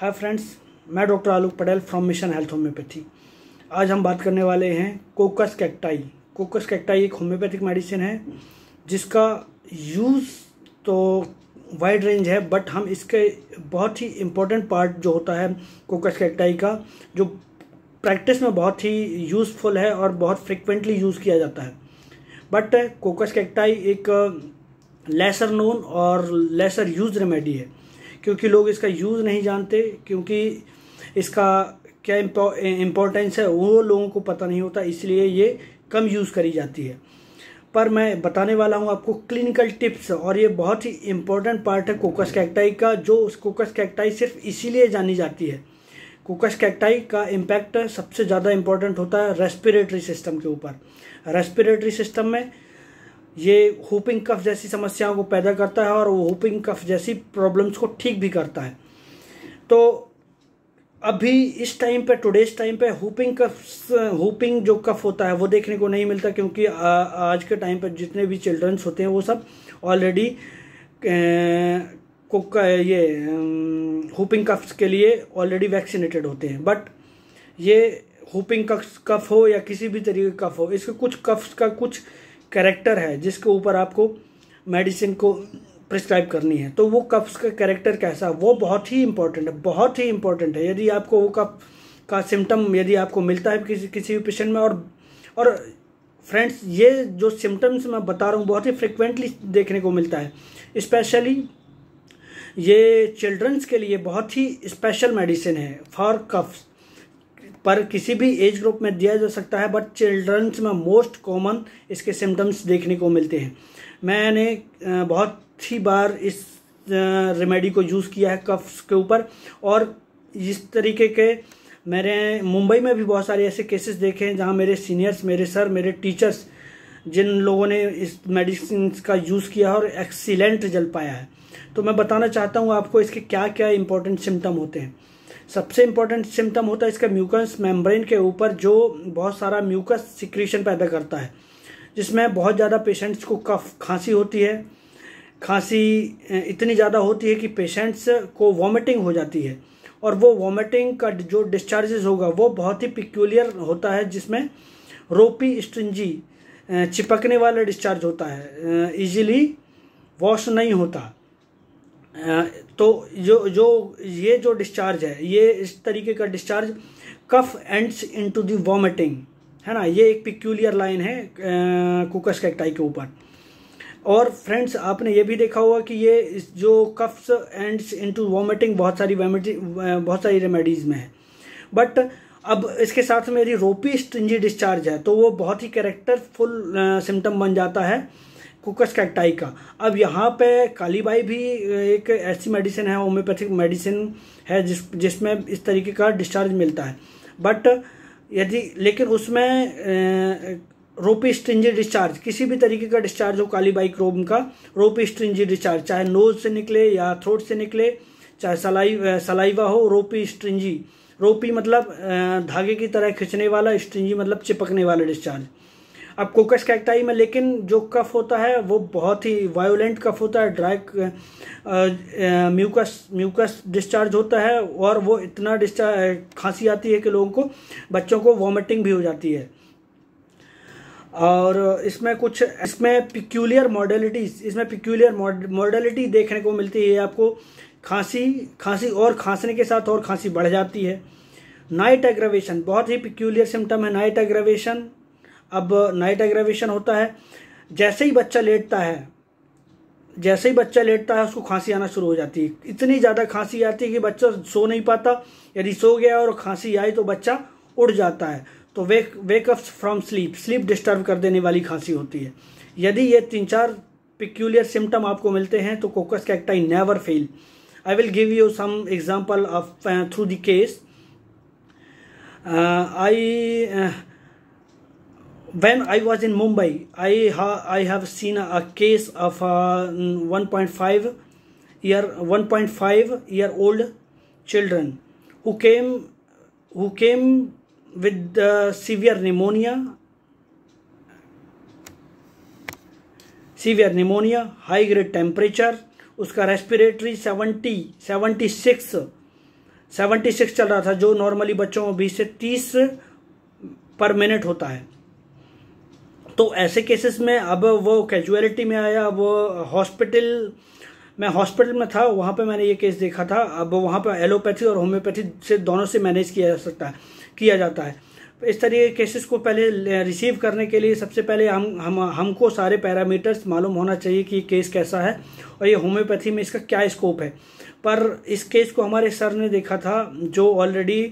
हाय friends मैं doctor Alok Patel from mission health homeopathy आज हम बात करने वाले हैं कोकस कैक्टाई कोकस कैक्टाई एक होम्योपैथिक मेडिसिन है जिसका यूज़ तो वाइड रेंज है बट हम इसके बहुत ही इम्पोर्टेंट पार्ट जो होता है कोकस कैक्टाई का जो प्रैक्टिस में बहुत ही यूज़फुल है और बहुत फ्रिक्वेंटली यूज़ किया जाता है बट कोकस कैक्टाई एक लेसर नोन और लेसर यूज रेमेडी है क्योंकि लोग इसका यूज़ नहीं जानते क्योंकि इसका क्या इम्पोर्टेंस है वो लोगों को पता नहीं होता इसलिए ये कम यूज़ करी जाती है पर मैं बताने वाला हूँ आपको क्लिनिकल टिप्स और ये बहुत ही इम्पोर्टेंट पार्ट है कोकस कैक्टाई का जो उस कोकस कैक्टाई सिर्फ इसीलिए जानी जाती है कोकस कैक्टाई का इम्पैक्ट सबसे ज़्यादा इम्पोर्टेंट होता है रेस्पिरेटरी सिस्टम के ऊपर रेस्पिरेटरी सिस्टम में ये हुपिंग कफ जैसी समस्याओं को पैदा करता है और वो हुपिंग कफ जैसी प्रॉब्लम्स को ठीक भी करता है तो अभी इस टाइम पे टुडेज टाइम पे हुपिंग कफ हुपिंग जो कफ होता है वो देखने को नहीं मिलता क्योंकि आ, आज के टाइम पर जितने भी चिल्ड्रंस होते हैं वो सब ऑलरेडी को ये हुपिंग कफ्स के लिए ऑलरेडी वैक्सीनेटेड होते हैं बट ये हुपिंग कफ कफ हो या किसी भी तरीके का कफ हो इसके कुछ कफ्स का कुछ कैरेक्टर है जिसके ऊपर आपको मेडिसिन को प्रिस्क्राइब करनी है तो वो कफ्स का कैरेक्टर कैसा है वो बहुत ही इंपॉर्टेंट है बहुत ही इंपॉर्टेंट है यदि आपको वो कप का सिम्टम यदि आपको मिलता है किसी किसी भी पेशेंट में और और फ्रेंड्स ये जो सिम्टम्स मैं बता रहा हूँ बहुत ही फ्रिक्वेंटली देखने को मिलता है स्पेशली ये चिल्ड्रंस के लिए बहुत ही स्पेशल मेडिसिन है फॉर कफ्स पर किसी भी एज ग्रुप में दिया जा सकता है बट चिल्ड्रंस में मोस्ट कॉमन इसके सिम्टम्स देखने को मिलते हैं मैंने बहुत ही बार इस रेमेडी को यूज़ किया है कफ्स के ऊपर और इस तरीके के मेरे मुंबई में भी बहुत सारे ऐसे केसेस देखे हैं जहाँ मेरे सीनियर्स मेरे सर मेरे टीचर्स जिन लोगों ने इस मेडिसिन का यूज़ किया है और एक्सीलेंट रिजल्ट पाया है तो मैं बताना चाहता हूँ आपको इसके क्या क्या इंपॉर्टेंट सिम्टम होते हैं सबसे इम्पोर्टेंट सिम्टम होता है इसका म्यूकस मेम्ब्रेन के ऊपर जो बहुत सारा म्यूकस सिक्रीशन पैदा करता है जिसमें बहुत ज़्यादा पेशेंट्स को कफ खांसी होती है खांसी इतनी ज़्यादा होती है कि पेशेंट्स को वॉमिटिंग हो जाती है और वो वॉमिटिंग का जो डिस्चार्जेस होगा वो बहुत ही पिक्यूलियर होता है जिसमें रोपी स्ट्रिंजी चिपकने वाला डिस्चार्ज होता है इजीली वॉश नहीं होता तो जो जो ये जो डिस्चार्ज है ये इस तरीके का discharge cough ends into the vomiting है ना ये एक पिक्यूलियर लाइन है कुकस कैक्टाई के ऊपर और फ्रेंड्स आपने ये भी देखा होगा कि ये जो कफ्स एंड्स इनटू वॉमिटिंग बहुत सारी बहुत सारी रेमेडीज़ में है बट अब इसके साथ मेरी रोपी स्टिंजी डिस्चार्ज है तो वो बहुत ही कैरेक्टरफुल सिम्टम बन जाता है कुकस कैक्टाई का अब यहाँ पे कालीबाई भी एक ऐसी मेडिसिन है होम्योपैथिक मेडिसिन है जिस जिसमें इस तरीके का डिस्चार्ज मिलता है बट यदि लेकिन उसमें रोपी स्ट्रिंजी डिस्चार्ज किसी भी तरीके का डिस्चार्ज हो कालीबाई क्रोम का रोपी स्ट्रिंजी डिस्चार्ज चाहे नोज से निकले या थ्रोट से निकले चाहे सलाई सलाइवा हो रोपी स्ट्रिंजी रोपी मतलब धागे की तरह खींचने वाला स्ट्रिंजी मतलब चिपकने वाला डिस्चार्ज अब कोकस कैक्टाई में लेकिन जो कफ होता है वो बहुत ही वायोलेंट कफ होता है ड्राई म्यूकस म्यूकस डिस्चार्ज होता है और वो इतना डिस्चार्ज खांसी आती है कि लोगों को बच्चों को वॉमिटिंग भी हो जाती है और इसमें कुछ इसमें पिक्यूलियर मॉडलिटीज इसमें पिक्यूलियर मॉडलिटी देखने को मिलती है आपको खांसी खांसी और खांसने के साथ और खांसी बढ़ जाती है नाइट एग्रवेशन बहुत ही पिक्यूलियर सिम्टम है नाइट एग्रवेशन अब नाइट एग्रेवेशन होता है जैसे ही बच्चा लेटता है जैसे ही बच्चा लेटता है उसको खांसी आना शुरू हो जाती है इतनी ज़्यादा खांसी आती है कि बच्चा सो नहीं पाता यदि सो गया और खांसी आई तो बच्चा उड़ जाता है तो wake wake up from sleep sleep disturb कर देने वाली खांसी होती है यदि ये तीन चार पिक्यूलियर सिम्टम आपको मिलते हैं तो coccus cacti never fail I will give you some example of through the case I when I was in Mumbai, I ha I have seen a case of a 1.5 year 1.5 year old children who came who came with the severe pneumonia, severe pneumonia, high grade temperature, उसका respiratory 70, 76, 76 चल रहा था जो normally बच्चों में बीस से तीस पर मिनट होता है तो ऐसे केसेस में अब वो कैजुअलिटी में आया वो हॉस्पिटल मैं हॉस्पिटल में था वहाँ पे मैंने ये केस देखा था अब वहाँ पे एलोपैथी और होम्योपैथी से दोनों से मैनेज किया जा सकता है किया जाता है इस तरह के केसेस को पहले रिसीव करने के लिए सबसे पहले हम हम हमको सारे पैरामीटर्स मालूम होना चाहिए कि केस कैसा है और ये होम्योपैथी में इसका क्या स्कोप है पर इस केस को हमारे सर ने देखा था जो ऑलरेडी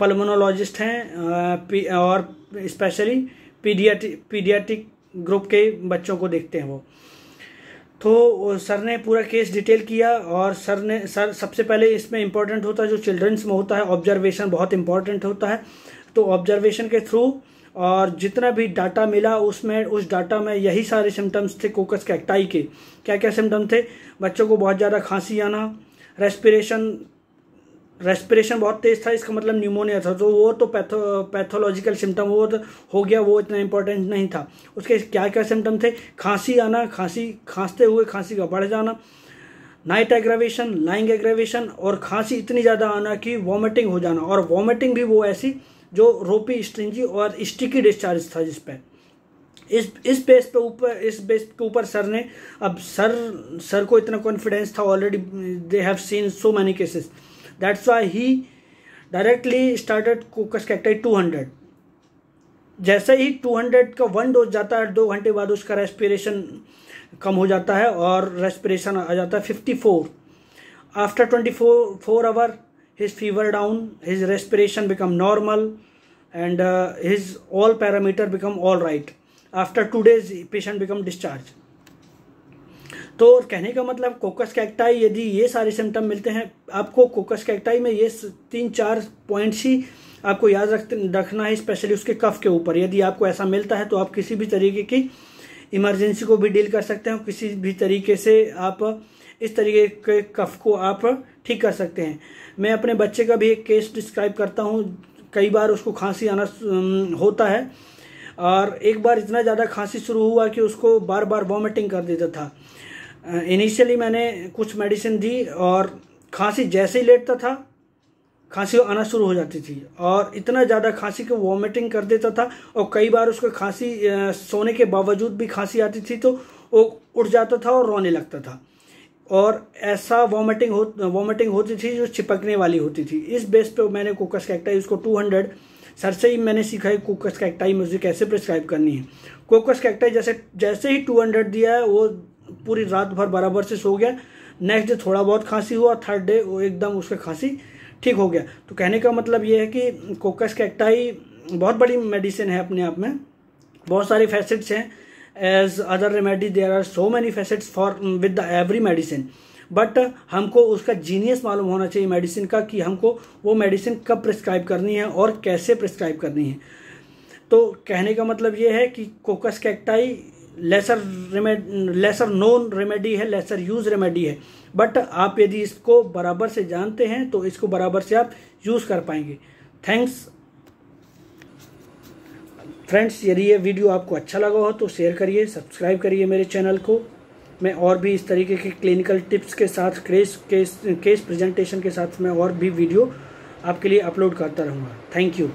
पलमोनोलॉजिस्ट हम्म, हैं और स्पेशली पीडियाटिक पीडियाटिक ग्रुप के बच्चों को देखते हैं वो तो सर ने पूरा केस डिटेल किया और सर ने सर सबसे पहले इसमें इम्पोर्टेंट होता है जो चिल्ड्रंस में होता है ऑब्जर्वेशन बहुत इम्पॉर्टेंट होता है तो ऑब्जर्वेशन के थ्रू और जितना भी डाटा मिला उसमें उस डाटा में यही सारे सिम्टम्स थे कोकस कैक्टाई के क्या क्या सिम्टम थे बच्चों को बहुत ज़्यादा खांसी आना रेस्पिरेशन रेस्पिरेशन बहुत तेज था इसका मतलब न्यूमोनिया था तो वो तो पैथो पैथोलॉजिकल सिम्टम वो तो हो गया वो इतना इंपॉर्टेंट नहीं था उसके क्या क्या सिम्टम थे खांसी आना खांसी खांसते हुए खांसी का बढ़ जाना नाइट एग्रेवेशन लाइंग एग्रेवेशन और खांसी इतनी ज़्यादा आना कि वॉमिटिंग हो जाना और वॉमिटिंग भी वो ऐसी जो रोपी स्ट्रिंजी और स्टिकी डिस्चार्ज था जिस पर इस इस बेस पे ऊपर इस बेस के ऊपर सर ने अब सर सर को इतना कॉन्फिडेंस था already they have seen so many cases that's why he directly started coccus cacti two hundred जैसे ही टू हंड्रेड का वन डोज जाता है दो घंटे बाद उसका रेस्पिरेशन कम हो जाता है और रेस्पिरेशन आ जाता है fifty four after twenty four four hour his fever down his respiration become normal and his all parameter become all right after two days patient become discharge तो कहने का मतलब कोकस कैक्टाई यदि ये सारे सिम्टम मिलते हैं आपको कोकस कैक्टाई में ये तीन चार पॉइंट्स ही आपको याद रख रखना है स्पेशली उसके कफ के ऊपर यदि आपको ऐसा मिलता है तो आप किसी भी तरीके की इमरजेंसी को भी डील कर सकते हैं किसी भी तरीके से आप इस तरीके के कफ को आप ठीक कर सकते हैं मैं अपने बच्चे का भी एक केस डिस्क्राइब करता हूँ कई बार उसको खांसी आना होता है और एक बार इतना ज़्यादा खांसी शुरू हुआ कि उसको बार बार वॉमिटिंग कर देता था इनिशियली मैंने कुछ मेडिसिन दी और खांसी जैसे ही लेटता था खांसी आना शुरू हो जाती थी और इतना ज़्यादा खांसी को वॉमिटिंग कर देता था और कई बार उसको खांसी सोने के बावजूद भी खांसी आती थी तो वो उठ जाता था और रोने लगता था और ऐसा वॉमिटिंग हो वॉमिटिंग होती थी जो चिपकने वाली होती थी इस बेस पे मैंने कोकस कैक्टाई उसको 200 सर से ही मैंने सीखा है कोकस कैक्टाई मुझे कैसे प्रिस्क्राइब करनी है कोकस कैक्टाई जैसे जैसे ही 200 दिया है वो पूरी रात भर बराबर से सो गया नेक्स्ट डे थोड़ा बहुत खांसी हुआ थर्ड डे वो एकदम उसका खांसी ठीक हो गया तो कहने का मतलब ये है कि कोकस कैक्टाई बहुत बड़ी मेडिसिन है अपने आप में बहुत सारी फैसेट्स हैं as other remedy there are so many facets for with the every medicine but हमको उसका जीनियस मालूम होना चाहिए मेडिसिन का कि हमको वो मेडिसिन कब प्रिस्क्राइब करनी है और कैसे प्रिस्क्राइब करनी है तो कहने का मतलब ये है कि coccus cacti lesser remedy lesser known remedy है लेसर यूज रेमेडी है बट आप यदि इसको बराबर से जानते हैं तो इसको बराबर से आप यूज़ कर पाएंगे थैंक्स फ्रेंड्स यदि ये वीडियो आपको अच्छा लगा हो तो शेयर करिए सब्सक्राइब करिए मेरे चैनल को मैं और भी इस तरीके के क्लिनिकल टिप्स के साथ क्रेस केस केस प्रेजेंटेशन के साथ मैं और भी वीडियो आपके लिए अपलोड करता रहूँगा थैंक यू